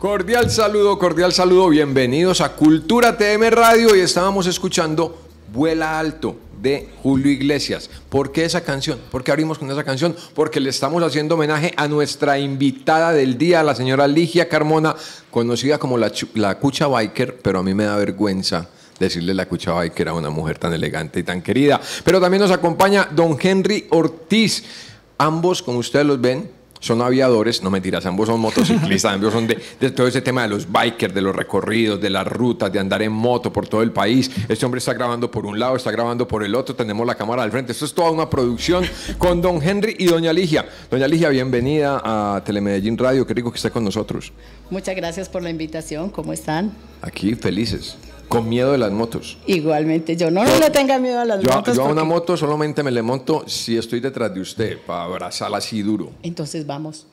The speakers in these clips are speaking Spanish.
Cordial saludo, cordial saludo, bienvenidos a Cultura TM Radio y estábamos escuchando Vuela Alto de Julio Iglesias. ¿Por qué esa canción? ¿Por qué abrimos con esa canción? Porque le estamos haciendo homenaje a nuestra invitada del día, la señora Ligia Carmona, conocida como la, la Cucha Biker, pero a mí me da vergüenza decirle la Cucha Biker a era una mujer tan elegante y tan querida. Pero también nos acompaña don Henry Ortiz. Ambos, como ustedes los ven, son aviadores, no mentiras, ambos son motociclistas, ambos son de, todo ese tema de los bikers, de los recorridos, de las rutas, de andar en moto por todo el país. Este hombre está grabando por un lado, está grabando por el otro, tenemos la cámara al frente. Esto es toda una producción con don Henry y doña Ligia. Doña Ligia, bienvenida a Telemedellín Radio, qué rico que esté con nosotros. Muchas gracias por la invitación, ¿cómo están? Aquí felices. Con miedo de las motos. Igualmente, yo no, no le tenga miedo a las motos. Yo a una moto solamente me le monto si estoy detrás de usted, para abrazarla así duro. Entonces vamos.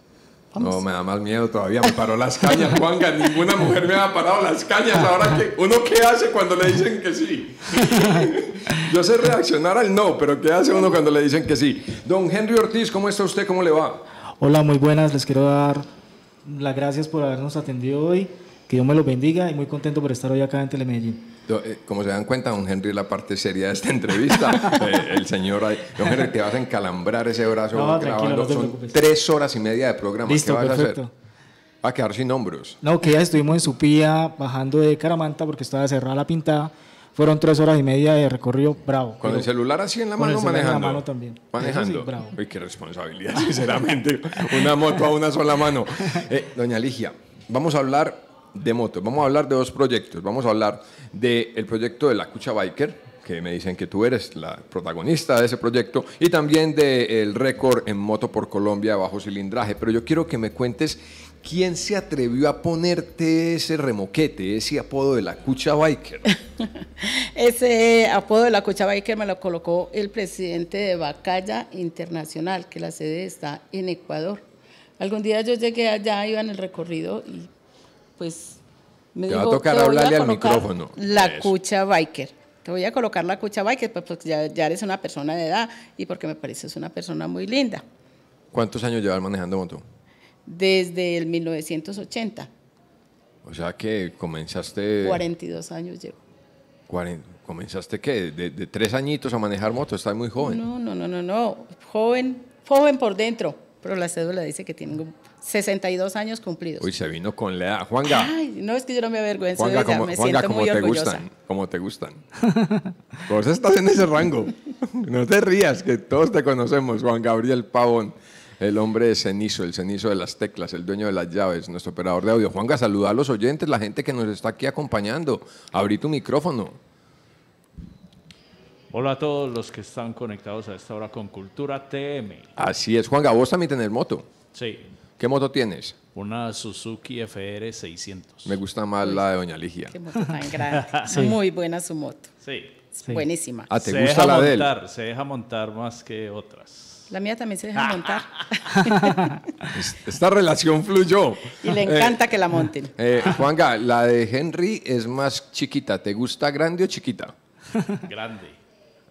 No, me da más miedo todavía, me paró las cañas, Juanga, ninguna mujer me ha parado las cañas, ahora que uno qué hace cuando le dicen que sí. yo sé reaccionar al no, pero qué hace uno cuando le dicen que sí. Don Henry Ortiz, ¿cómo está usted? ¿Cómo le va? Hola, muy buenas, les quiero dar las gracias por habernos atendido hoy. Que Dios me los bendiga y muy contento por estar hoy acá en Telemedellín. Eh, como se dan cuenta, don Henry, la parte seria de esta entrevista. Eh, el señor, don Henry, te vas a encalambrar ese brazo grabando. tres horas y media de programa. Listo, vas a hacer? Va a quedar sin hombros. No, que ya estuvimos en su pía, bajando de Caramanta porque estaba cerrada la pintada. Fueron tres horas y media de recorrido, bravo. ¿Con el celular así en la mano manejando? Con la mano también. Manejando. Sí, bravo. Uy, qué responsabilidad, sinceramente. una moto a una sola mano. Eh, doña Ligia, vamos a hablar de motos. Vamos a hablar de dos proyectos. Vamos a hablar del proyecto de la Cucha Biker, que me dicen que tú eres la protagonista de ese proyecto, y también del récord en moto por Colombia bajo cilindraje. Pero yo quiero que me cuentes quién se atrevió a ponerte ese remoquete, ese apodo de la Cucha Biker. ese apodo de la Cucha Biker me lo colocó el presidente de Bacalla Internacional, que la sede está en Ecuador. Algún día yo llegué allá, iba en el recorrido y pues me Te va a tocar hablarle al micrófono. La cucha biker. Te voy a colocar la cucha biker, pues, pues ya, eres una persona de edad y porque me pareces una persona muy linda. ¿Cuántos años llevas manejando moto? Desde el 1980. O sea que comenzaste... 42 años llevo. ¿Comenzaste qué? De, tres añitos a manejar moto? ¿Estás muy joven? No, no, no, no, no. Joven, joven por dentro pero la cédula dice que tiene 62 años cumplidos. Uy, se vino con la edad. Juanga. Ay, no, es que yo no me avergüenzo como, me siento como muy te gustan, como te gustan. Vos estás en ese rango. No te rías, que todos te conocemos, Juan Gabriel Pavón. El hombre de cenizo, el cenizo de las teclas, el dueño de las llaves, nuestro operador de audio. Juanga, saluda a los oyentes, la gente que nos está aquí acompañando. Abrí tu micrófono. Hola a todos los que están conectados a esta hora con Cultura TM. Así es, Juan vos también tenés moto. Sí. ¿Qué moto tienes? Una Suzuki FR 600. Me gusta más la de Doña Ligia. Qué moto tan grande. Muy buena su moto. Sí. Buenísima. Ah, ¿te gusta la de él? Se deja montar más que otras. La mía también se deja ah. montar. Esta relación fluyó. Y le encanta eh, que la monten. Eh, Juanga, la de Henry es más chiquita. ¿Te gusta grande o chiquita? Grande.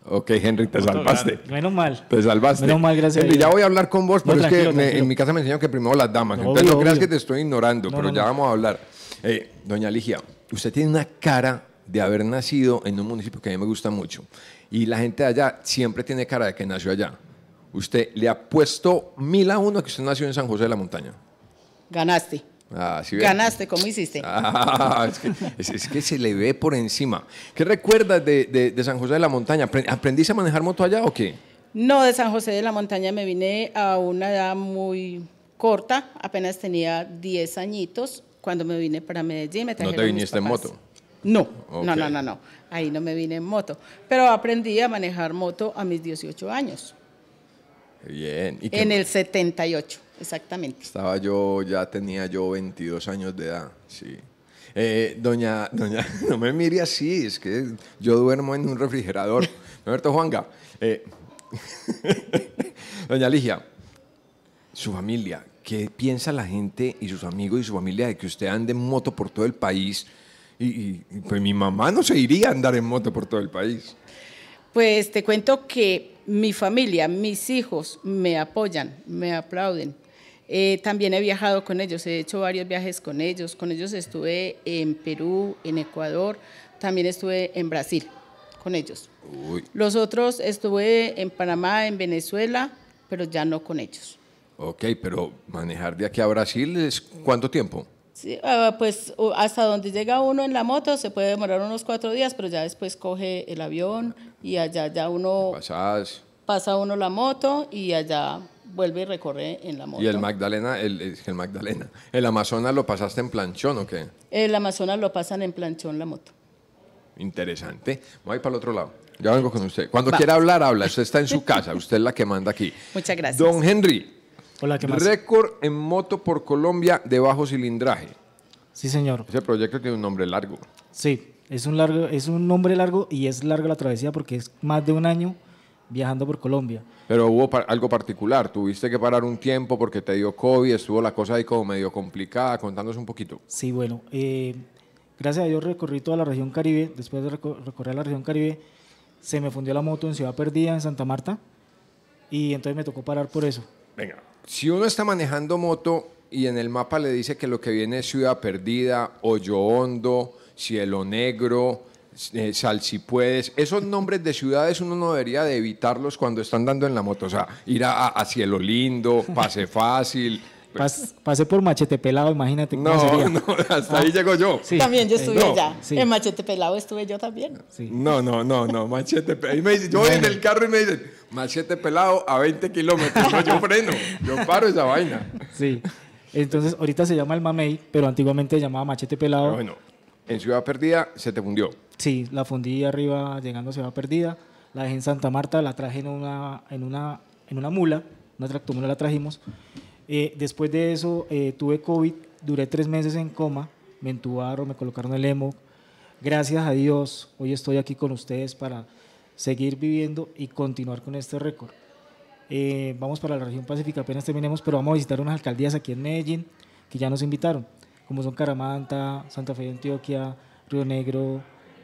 Ok, Henry, te salvaste. Menos mal. Te salvaste. Menos mal, gracias. Henry, ya voy a hablar con vos, pero es que en mi casa me enseñaron que primero las damas. entonces no creas que te estoy ignorando, pero ya vamos a hablar. Eh, doña Ligia, usted tiene una cara de haber nacido en un municipio que a mí me gusta mucho. Y la gente de allá siempre tiene cara de que nació allá. Usted le ha puesto mil a uno que usted nació en San José de la Montaña. Ganaste. Ah, Ganaste, ¿cómo hiciste? Ah, es, que, se le ve por encima. ¿Qué recuerdas de, San José de la Montaña? ¿Aprendiste a manejar moto allá o qué? No, de San José de la Montaña me vine a una edad muy corta, apenas tenía 10 añitos cuando me vine para Medellín. ¿No te viniste en moto? No, no, no, no, Ahí no me vine en moto. Pero aprendí a manejar moto a mis 18 años. Bien. en el 78. Exactamente. Estaba yo, ya tenía yo 22 años de edad, sí. Eh, doña, doña, no me mire así, es que yo duermo en un refrigerador. ¿No Juanga? Eh, doña Ligia, su familia, ¿qué piensa la gente y sus amigos y su familia de que usted ande en moto por todo el país? Y, y, pues mi mamá no se iría a andar en moto por todo el país. Pues te cuento que mi familia, mis hijos me apoyan, me aplauden. Eh, también he viajado con ellos, he hecho varios viajes con ellos. Con ellos estuve en Perú, en Ecuador, también estuve en Brasil con ellos. Los otros estuve en Panamá, en Venezuela, pero ya no con ellos. Ok, pero manejar de aquí a Brasil es cuánto tiempo? Ah, pues hasta donde llega uno en la moto se puede demorar unos cuatro días, pero ya después coge el avión y allá ya uno... Pasa uno la moto y allá vuelve y recorre en la moto. ¿Y el Magdalena, el, Magdalena, el Amazonas lo pasaste en planchón o qué? El Amazonas lo pasan en planchón la moto. Interesante. Voy para el otro lado. Ya vengo con usted. Cuando quiera hablar, habla. Usted está en su casa. Usted es la que manda aquí. Muchas gracias. Don Henry. Hola, ¿qué Récord en moto por Colombia de bajo cilindraje. Sí, señor. Ese proyecto tiene un nombre largo. Sí, es un, largo, es un nombre largo y es larga la travesía porque es más de un año viajando por Colombia. Pero hubo algo particular, tuviste que parar un tiempo porque te dio COVID, estuvo la cosa ahí como medio complicada, contándose un poquito. Sí, bueno, eh, gracias a Dios recorrí toda la región Caribe, después de recorrer la región Caribe, se me fundió la moto en Ciudad Perdida, en Santa Marta, y entonces me tocó parar por eso. Venga, si uno está manejando moto y en el mapa le dice que lo que viene es Ciudad Perdida, Hoyo Hondo, Cielo Negro, eh, Sal si puedes. Esos nombres de ciudades uno no debería de evitarlos cuando están dando en la moto. O sea, ir a, Cielo Lindo, Pase Fácil. pase por Machete Pelado, imagínate. No, no, hasta ahí llego yo. También yo eh, estuve allá. En Machete Pelado estuve yo también. No, no, no, no, Machete Pelado. yo voy en el carro y me dicen, Machete Pelado a 20 kilómetros. yo freno, yo paro esa vaina. Sí. Entonces, ahorita se llama el Mamey, pero antiguamente se llamaba Machete Pelado. bueno en Ciudad Perdida se te fundió. Sí, la fundí arriba llegando a Ciudad Perdida. La dejé en Santa Marta, la traje en una, en una, en una mula, una tractomula la trajimos. Eh, después de eso eh, tuve COVID, duré tres meses en coma, me entubaron, me colocaron el EMO. Gracias a Dios, hoy estoy aquí con ustedes para seguir viviendo y continuar con este récord. Eh, vamos para la región pacífica, apenas terminemos, pero vamos a visitar unas alcaldías aquí en Medellín que ya nos invitaron como son Caramanta, Santa Fe de Antioquia, Río Negro.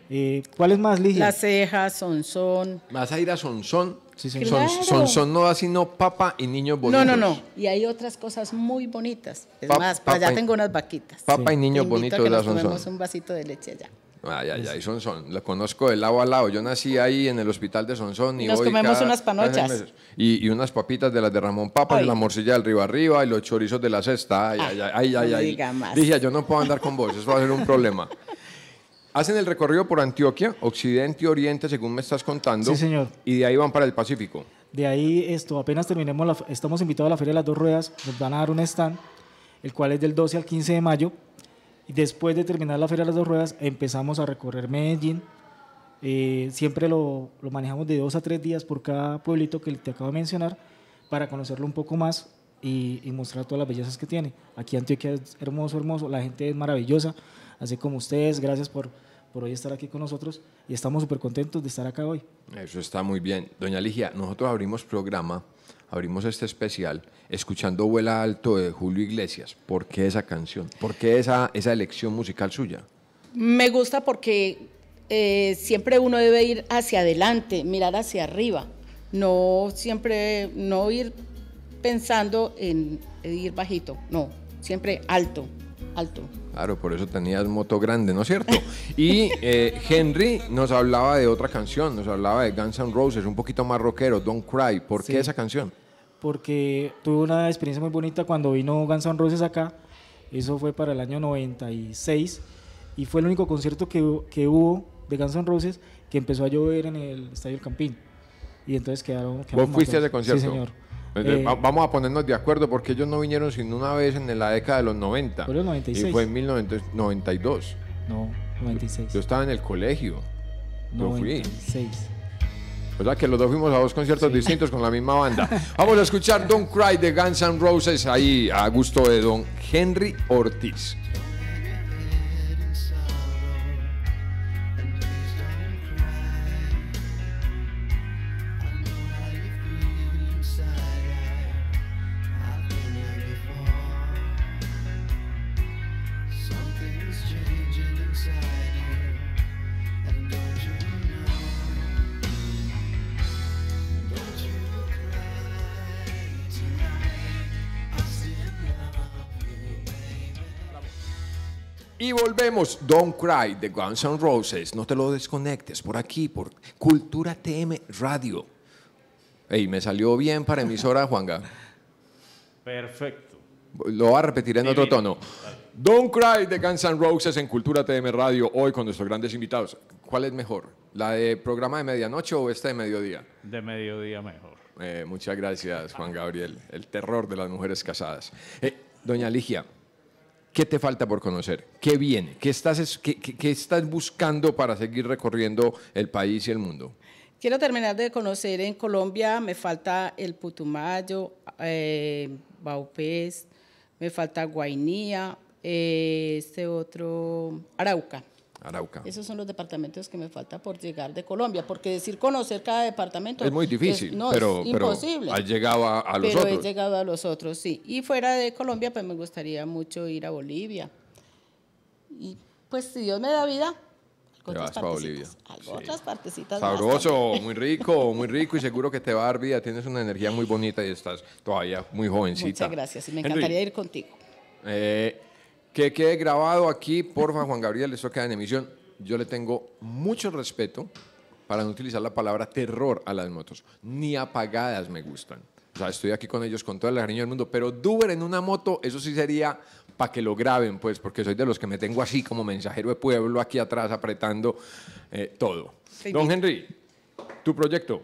Eh, ¿Cuál es más, Ligia? Las cejas, Sonsón. ¿Vas a ir a Sonsón? Sí, son Claro. no sino papa y niños bonitos. No, no, no. Y hay otras cosas muy bonitas. Es más, para allá tengo unas vaquitas. Papa y niños bonitos de la Sonsón. un vasito de leche allá. Ay, ay, ay, Sonsón. la conozco de lado a lado. Yo nací ahí en el hospital de Sonsón. Y, nos comemos unas panochas. Y, unas papitas de las de Ramón Papa, y la morcilla del Río Arriba y los chorizos de la cesta. Ay, ay, ah, ay, ay. Dije, yo no puedo andar con vos, eso va a ser un problema. Hacen el recorrido por Antioquia, Occidente y Oriente, según me estás contando. Sí, señor. Y de ahí van para el Pacífico. De ahí, esto, apenas terminemos, la, estamos invitados a la Feria de las Dos Ruedas, nos van a dar un stand, el cual es del 12 al 15 de mayo. Después de terminar la Feria de las Dos Ruedas, empezamos a recorrer Medellín. Eh, siempre lo, lo, manejamos de dos a tres días por cada pueblito que te acabo de mencionar para conocerlo un poco más y, y mostrar todas las bellezas que tiene. Aquí Antioquia es hermoso, hermoso, la gente es maravillosa, así como ustedes. Gracias por por hoy estar aquí con nosotros y estamos súper contentos de estar acá hoy. Eso está muy bien. Doña Ligia, nosotros abrimos programa, abrimos este especial, escuchando Vuela Alto de Julio Iglesias. ¿Por qué esa canción? ¿Por qué esa, esa elección musical suya? Me gusta porque eh, siempre uno debe ir hacia adelante, mirar hacia arriba, no siempre, no ir pensando en ir bajito, no, siempre alto, alto. Claro, por eso tenías moto grande, ¿no es cierto? Y eh, Henry nos hablaba de otra canción, nos hablaba de Guns N' Roses, un poquito más rockero, Don't Cry. ¿Por qué esa canción? Porque tuve una experiencia muy bonita cuando vino Guns N' Roses acá. Eso fue para el año 96 y fue el único concierto que, hubo de Guns N' Roses que empezó a llover en el Estadio El Campín. Y entonces quedaron... quedaron ¿Vos fuiste a ese concierto? Sí, señor. Eh, vamos a ponernos de acuerdo porque ellos no vinieron sino una vez en la década de los 90. Fue Y fue en 1992. No, 96. Yo estaba en el colegio. No Yo fui. O sea que los dos fuimos a dos conciertos distintos con la misma banda. Vamos a escuchar Don't Cry de Guns N' Roses ahí a gusto de don Henry Ortiz. Y volvemos. Don't Cry The Guns N' Roses. No te lo desconectes por aquí, por Cultura TM Radio. Ey, me salió bien para emisora, Juanga. Perfecto. Lo va a repetir en otro tono. Don't Cry de Guns N' Roses en Cultura TM Radio, hoy con nuestros grandes invitados. ¿Cuál es mejor? ¿La de programa de medianoche o esta de mediodía? De mediodía mejor. Eh, muchas gracias, Juan Gabriel. El terror de las mujeres casadas. Eh, doña Ligia, ¿Qué te falta por conocer? ¿Qué viene? ¿Qué estás, qué, estás buscando para seguir recorriendo el país y el mundo? Quiero terminar de conocer en Colombia, me falta el Putumayo, eh, Baupés, me falta Guainía, eh, este otro, Arauca. Arauca. Esos son los departamentos que me falta por llegar de Colombia, porque decir conocer cada departamento es muy difícil, es, no, pero, imposible. Pero has llegado a, los otros. Pero he llegado a los otros, sí. Y fuera de Colombia, pues me gustaría mucho ir a Bolivia. Y pues si Dios me da vida, te vas para Bolivia. otras partecitas. Sabroso, muy rico, muy rico y seguro que te va a dar vida. Tienes una energía muy bonita y estás todavía muy jovencita. Muchas gracias y me encantaría ir contigo. Eh, que quede grabado aquí, por Juan Gabriel, esto queda en emisión. Yo le tengo mucho respeto para no utilizar la palabra terror a las motos. Ni apagadas me gustan. O sea, estoy aquí con ellos con toda la cariño del mundo, pero Duber en una moto, eso sí sería para que lo graben, pues, porque soy de los que me tengo así como mensajero de pueblo aquí atrás apretando eh, todo. Don Henry, tu proyecto.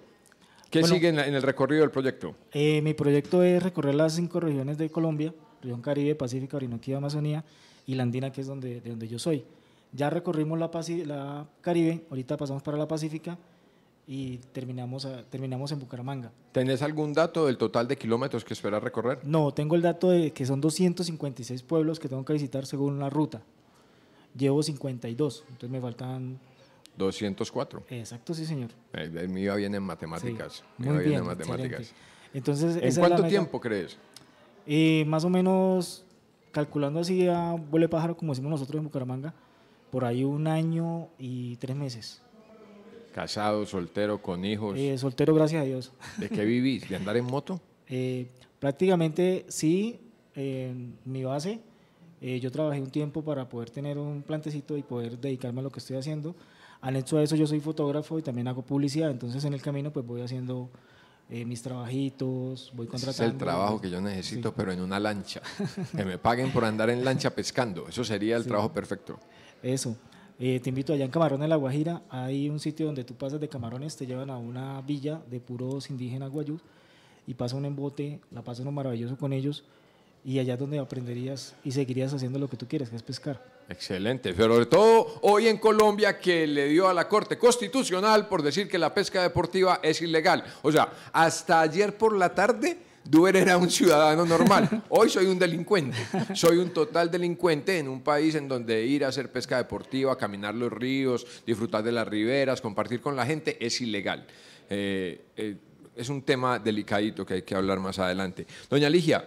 ¿Qué sigue en, el recorrido del proyecto? Eh, mi proyecto es recorrer las cinco regiones de Colombia región Caribe, Pacífica, Orinoquía, Amazonía y la Andina, que es donde, de donde yo soy. Ya recorrimos la, la Caribe, ahorita pasamos para la Pacífica y terminamos, terminamos en Bucaramanga. ¿Tenés algún dato del total de kilómetros que esperas recorrer? No, tengo el dato de que son 256 pueblos que tengo que visitar según la ruta. Llevo 52, entonces me faltan... 204. Exacto, sí, señor. Me me iba en matemáticas. muy bien, en matemáticas. Entonces, ¿En cuánto tiempo crees? Eh, más o menos, calculando así a vole pájaro, como decimos nosotros en Bucaramanga, por ahí un año y tres meses. Casado, soltero, con hijos. Eh, soltero, gracias a Dios. ¿De qué vivís? ¿De andar en moto? Eh, prácticamente sí, eh, mi base. yo trabajé un tiempo para poder tener un plantecito y poder dedicarme a lo que estoy haciendo. Al hecho de eso, yo soy fotógrafo y también hago publicidad, entonces en el camino pues voy haciendo eh, mis trabajitos, voy contratando. es el trabajo que yo necesito, pero en una lancha. que me paguen por andar en lancha pescando. Eso sería el trabajo perfecto. Eso. Eh, te invito allá en Camarones, La Guajira. Hay un sitio donde tú pasas de Camarones, te llevan a una villa de puros indígenas guayús y pasa un embote, la pasa uno maravilloso con ellos y allá donde aprenderías y seguirías haciendo lo que tú quieres, que es pescar. Excelente, pero sobre todo hoy en Colombia que le dio a la Corte Constitucional por decir que la pesca deportiva es ilegal. O sea, hasta ayer por la tarde Duer era un ciudadano normal. Hoy soy un delincuente. Soy un total delincuente en un país en donde ir a hacer pesca deportiva, caminar los ríos, disfrutar de las riberas, compartir con la gente es ilegal. Eh, eh, es un tema delicadito que hay que hablar más adelante. Doña Ligia,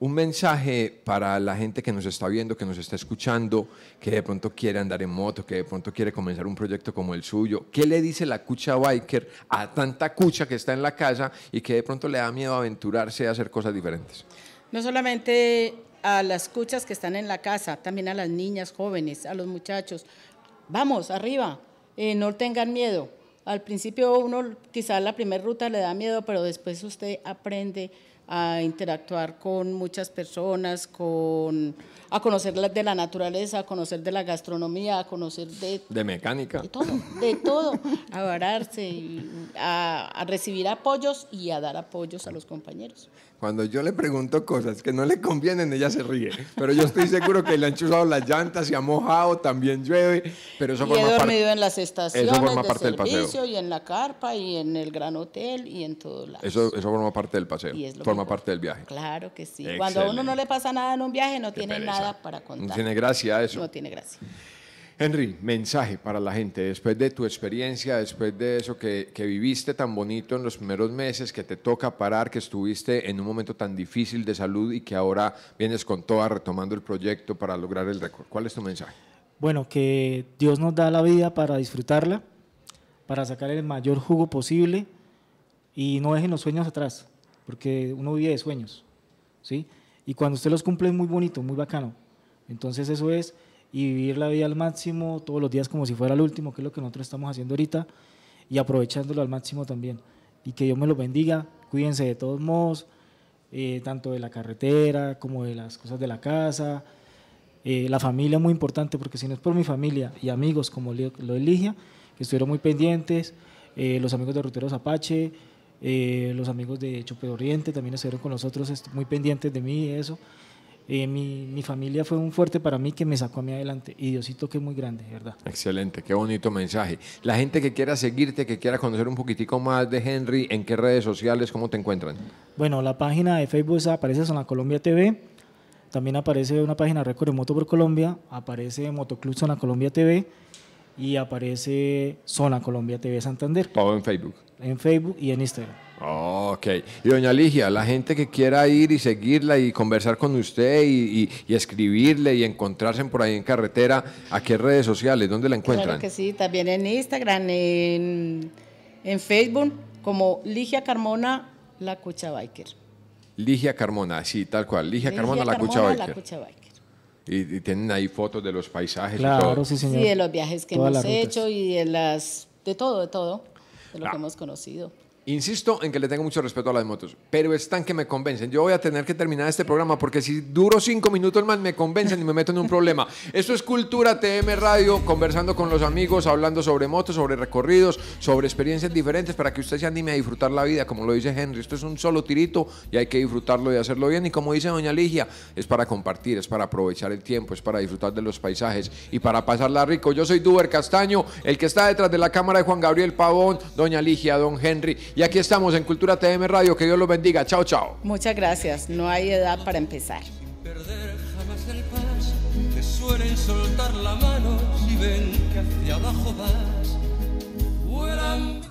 un mensaje para la gente que nos está viendo, que nos está escuchando, que de pronto quiere andar en moto, que de pronto quiere comenzar un proyecto como el suyo. ¿Qué le dice la cucha biker a tanta cucha que está en la casa y que de pronto le da miedo aventurarse a hacer cosas diferentes? No solamente a las cuchas que están en la casa, también a las niñas jóvenes, a los muchachos. Vamos, arriba, eh, no tengan miedo. Al principio uno quizá la primera ruta le da miedo, pero después usted aprende a interactuar con muchas personas, con, a conocer de la naturaleza, a conocer de la gastronomía, a conocer de... De mecánica. De todo, de todo, a vararse, a, recibir apoyos y a dar apoyos a los compañeros. Cuando yo le pregunto cosas que no le convienen, ella se ríe. Pero yo estoy seguro que le han chuzado las llantas, y ha mojado, también llueve. Pero eso y forma he dormido en las estaciones eso forma parte servicio del paseo. y en la carpa y en el gran hotel y en todo lado. Eso, eso forma parte del paseo. Y es lo parte del viaje. Claro que sí. Cuando a uno no le pasa nada en un viaje, no tiene nada para contar. No tiene gracia eso. No tiene gracia. Henry, mensaje para la gente, después de tu experiencia, después de eso que, que, viviste tan bonito en los primeros meses, que te toca parar, que estuviste en un momento tan difícil de salud y que ahora vienes con toda retomando el proyecto para lograr el récord. ¿Cuál es tu mensaje? Bueno, que Dios nos da la vida para disfrutarla, para sacar el mayor jugo posible y no dejen los sueños atrás porque uno vive de sueños, ¿sí? Y cuando usted los cumple es muy bonito, muy bacano. Entonces eso es, y vivir la vida al máximo todos los días como si fuera el último, que es lo que nosotros estamos haciendo ahorita, y aprovechándolo al máximo también. Y que Dios me lo bendiga, cuídense de todos modos, eh, tanto de la carretera como de las cosas de la casa. Eh, la familia es muy importante, porque si no es por mi familia y amigos como lo, lo que estuvieron muy pendientes, eh, los amigos de Ruteros Apache, eh, los amigos de Chope Oriente también estuvieron con nosotros, muy pendientes de mí y eso. Eh, mi, mi, familia fue un fuerte para mí que me sacó a mí adelante y Diosito que es muy grande, ¿verdad? Excelente, qué bonito mensaje. La gente que quiera seguirte, que quiera conocer un poquitico más de Henry, ¿en qué redes sociales, cómo te encuentran? Bueno, la página de Facebook aparece Zona Colombia TV, también aparece una página Récord de Moto por Colombia, aparece Motoclub Zona Colombia TV, y aparece Zona Colombia TV Santander. Todo en Facebook. En Facebook y en Instagram. Ok. Y doña Ligia, la gente que quiera ir y seguirla y conversar con usted y, escribirle y encontrarse por ahí en carretera, ¿a qué redes sociales? ¿Dónde la encuentran? Claro que sí, también en Instagram, en, Facebook, como Ligia Carmona, la Cucha Biker. Ligia Carmona, sí, tal cual. Ligia, Carmona, la La Cucha Biker y, tienen ahí fotos de los paisajes y Sí, de los viajes que hemos hecho y de las de todo, de todo, de lo ah. que hemos conocido. Insisto en que le tengo mucho respeto a las motos, pero están que me convencen. Yo voy a tener que terminar este programa porque si duro cinco minutos más me convencen y me meto en un problema. Esto es Cultura TM Radio, conversando con los amigos, hablando sobre motos, sobre recorridos, sobre experiencias diferentes para que usted se anime a disfrutar la vida, como lo dice Henry. Esto es un solo tirito y hay que disfrutarlo y hacerlo bien. Y como dice doña Ligia, es para compartir, es para aprovechar el tiempo, es para disfrutar de los paisajes y para pasarla rico. Yo soy Duber Castaño, el que está detrás de la cámara de Juan Gabriel Pavón, doña Ligia, don Henry. Y aquí estamos en Cultura TM Radio. Que Dios los bendiga. Chao, chao. Muchas gracias. No hay edad para empezar. soltar la mano ven hacia abajo vas.